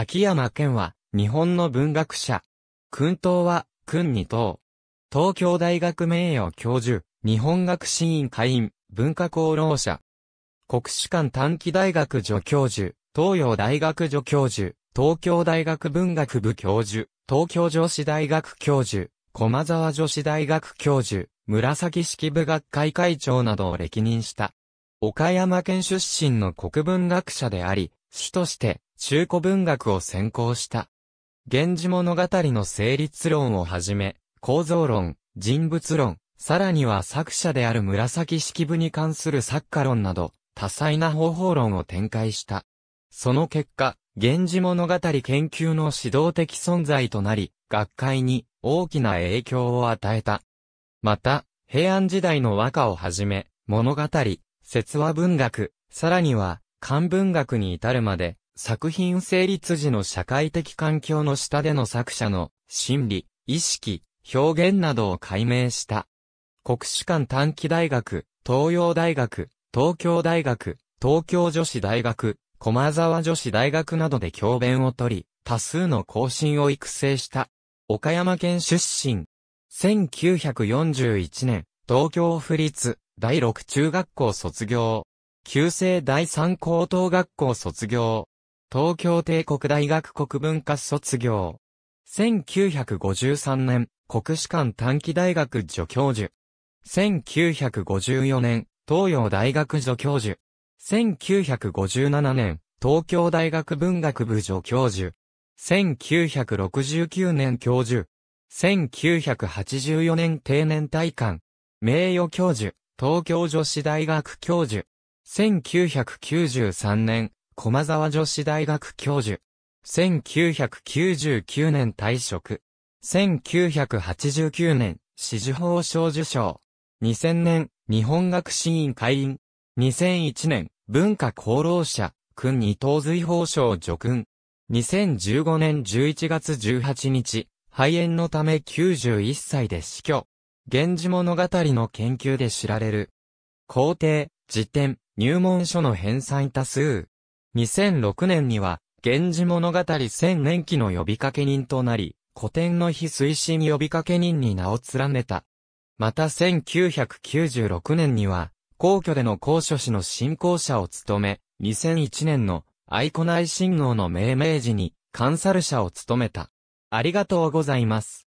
秋山健は、日本の文学者。君東は、君二等。東京大学名誉教授、日本学士院会員、文化功労者。国士官短期大学助教授、東洋大学助教授、東京大学文学部教授、東京女子大学教授、駒沢女子大学教授、紫式部学会会長などを歴任した。岡山県出身の国文学者であり、主として、中古文学を専攻した。源氏物語の成立論をはじめ、構造論、人物論、さらには作者である紫式部に関する作家論など、多彩な方法論を展開した。その結果、源氏物語研究の指導的存在となり、学会に大きな影響を与えた。また、平安時代の和歌をはじめ、物語、説話文学、さらには、漢文学に至るまで、作品成立時の社会的環境の下での作者の心理、意識、表現などを解明した。国士館短期大学、東洋大学、東京大学、東京女子大学、駒沢女子大学などで教鞭を取り、多数の更新を育成した。岡山県出身。1941年、東京府立第6中学校卒業。旧制第3高等学校卒業。東京帝国大学国文科卒業。1953年、国士官短期大学助教授。1954年、東洋大学助教授。1957年、東京大学文学部助教授。1969年教授。1984年定年退官。名誉教授、東京女子大学教授。1993年、駒沢女子大学教授。1999年退職。1989年、紫綬褒章受賞。2000年、日本学士院会員。2001年、文化功労者、君二等随褒章助君。2015年11月18日、肺炎のため91歳で死去。源氏物語の研究で知られる。皇帝、辞典、入門書の返済多数。2006年には、源氏物語千年期の呼びかけ人となり、古典の非推進呼びかけ人に名を連ねた。また1996年には、皇居での皇書士の信仰者を務め、2001年の愛子内信号の命名時に、カンサル者を務めた。ありがとうございます。